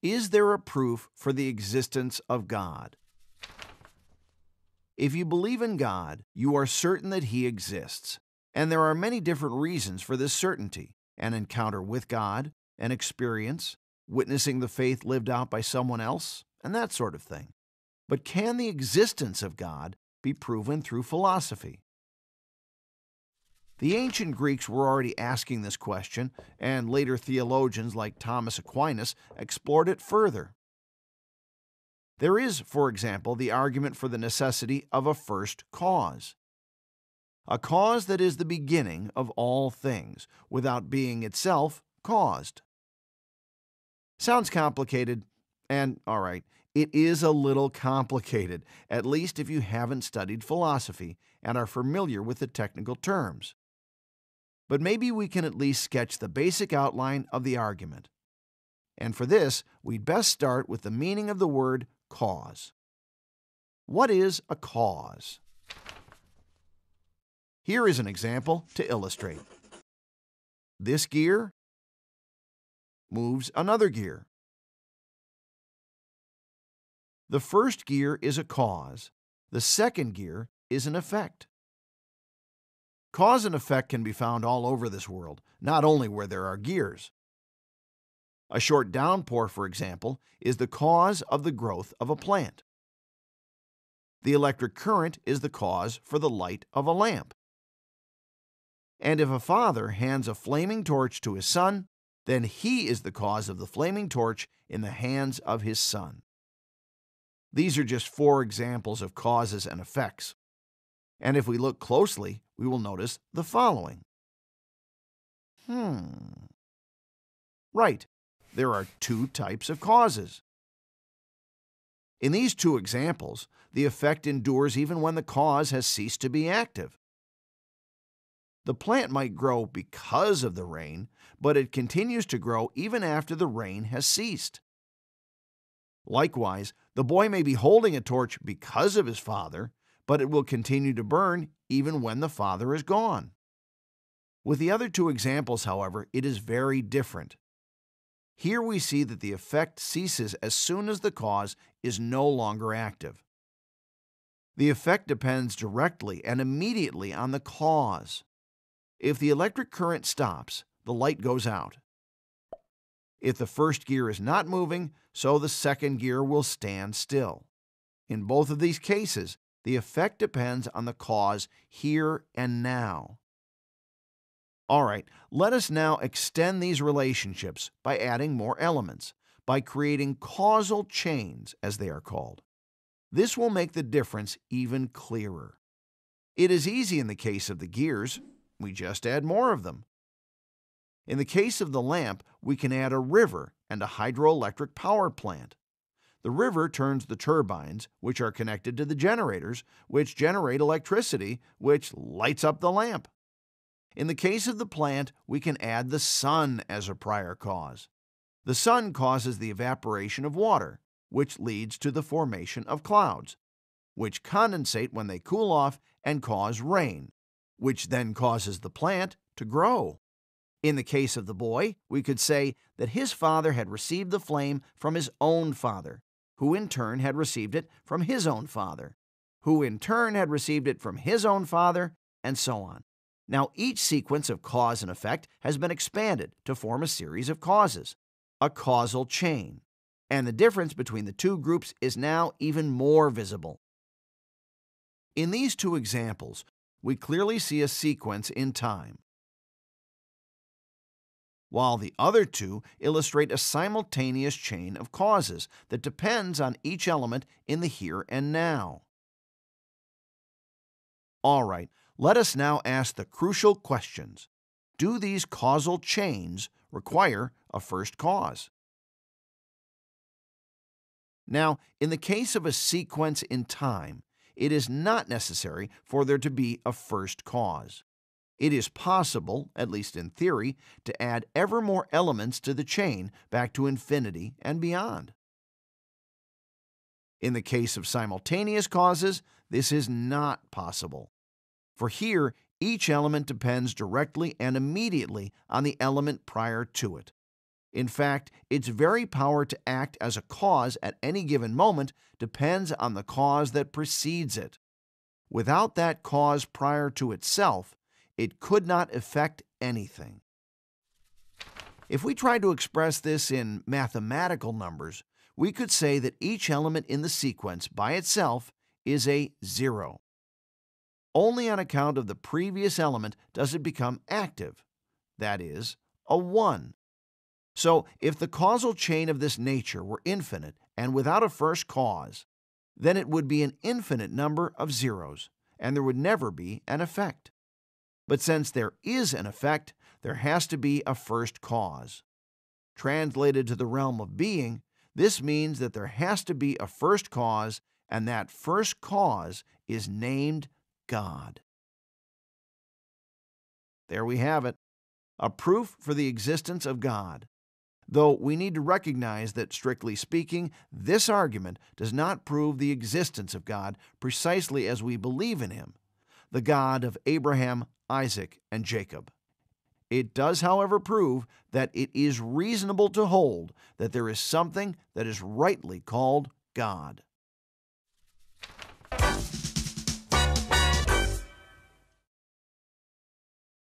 Is there a proof for the existence of God? If you believe in God, you are certain that He exists, and there are many different reasons for this certainty an encounter with God, an experience, witnessing the faith lived out by someone else, and that sort of thing. But can the existence of God be proven through philosophy. The ancient Greeks were already asking this question, and later theologians like Thomas Aquinas explored it further. There is, for example, the argument for the necessity of a first cause. A cause that is the beginning of all things, without being itself caused. Sounds complicated, and all right, it is a little complicated, at least if you haven't studied philosophy and are familiar with the technical terms. But maybe we can at least sketch the basic outline of the argument. And for this, we'd best start with the meaning of the word cause. What is a cause? Here is an example to illustrate. This gear moves another gear. The first gear is a cause, the second gear is an effect. Cause and effect can be found all over this world, not only where there are gears. A short downpour, for example, is the cause of the growth of a plant. The electric current is the cause for the light of a lamp. And if a father hands a flaming torch to his son, then he is the cause of the flaming torch in the hands of his son. These are just four examples of causes and effects. And if we look closely, we will notice the following. Hmm. Right, there are two types of causes. In these two examples, the effect endures even when the cause has ceased to be active. The plant might grow because of the rain, but it continues to grow even after the rain has ceased. Likewise, the boy may be holding a torch because of his father, but it will continue to burn even when the father is gone. With the other two examples, however, it is very different. Here we see that the effect ceases as soon as the cause is no longer active. The effect depends directly and immediately on the cause. If the electric current stops, the light goes out. If the first gear is not moving, so the second gear will stand still. In both of these cases, the effect depends on the cause here and now. All right, let us now extend these relationships by adding more elements, by creating causal chains, as they are called. This will make the difference even clearer. It is easy in the case of the gears. We just add more of them. In the case of the lamp, we can add a river and a hydroelectric power plant. The river turns the turbines, which are connected to the generators, which generate electricity, which lights up the lamp. In the case of the plant, we can add the sun as a prior cause. The sun causes the evaporation of water, which leads to the formation of clouds, which condensate when they cool off and cause rain, which then causes the plant to grow. In the case of the boy, we could say that his father had received the flame from his own father, who in turn had received it from his own father, who in turn had received it from his own father, and so on. Now, each sequence of cause and effect has been expanded to form a series of causes, a causal chain, and the difference between the two groups is now even more visible. In these two examples, we clearly see a sequence in time while the other two illustrate a simultaneous chain of causes that depends on each element in the here and now. All right, let us now ask the crucial questions. Do these causal chains require a first cause? Now, in the case of a sequence in time, it is not necessary for there to be a first cause. It is possible, at least in theory, to add ever more elements to the chain back to infinity and beyond. In the case of simultaneous causes, this is not possible. For here, each element depends directly and immediately on the element prior to it. In fact, its very power to act as a cause at any given moment depends on the cause that precedes it. Without that cause prior to itself, it could not affect anything. If we tried to express this in mathematical numbers, we could say that each element in the sequence by itself is a zero. Only on account of the previous element does it become active, that is, a one. So, if the causal chain of this nature were infinite and without a first cause, then it would be an infinite number of zeros, and there would never be an effect. But since there is an effect, there has to be a first cause. Translated to the realm of being, this means that there has to be a first cause, and that first cause is named God. There we have it a proof for the existence of God. Though we need to recognize that, strictly speaking, this argument does not prove the existence of God precisely as we believe in Him the God of Abraham, Isaac, and Jacob. It does, however, prove that it is reasonable to hold that there is something that is rightly called God.